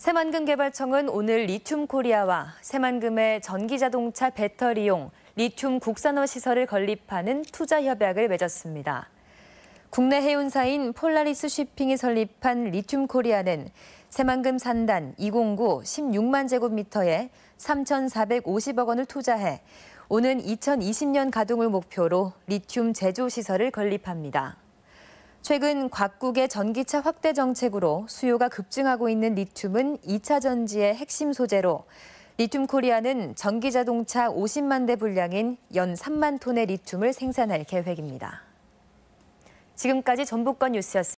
새만금개발청은 오늘 리튬코리아와 새만금의 전기자동차 배터리용 리튬 국산화 시설을 건립하는 투자 협약을 맺었습니다. 국내 해운사인 폴라리스 쉬핑이 설립한 리튬코리아는 새만금 산단 209 16만 제곱미터에 3,450억 원을 투자해 오는 2020년 가동을 목표로 리튬 제조 시설을 건립합니다. 최근 각국의 전기차 확대 정책으로 수요가 급증하고 있는 리튬은 2차 전지의 핵심 소재로 리튬 코리아는 전기 자동차 50만 대 분량인 연 3만 톤의 리튬을 생산할 계획입니다. 지금까지 전북권 뉴스였습니다.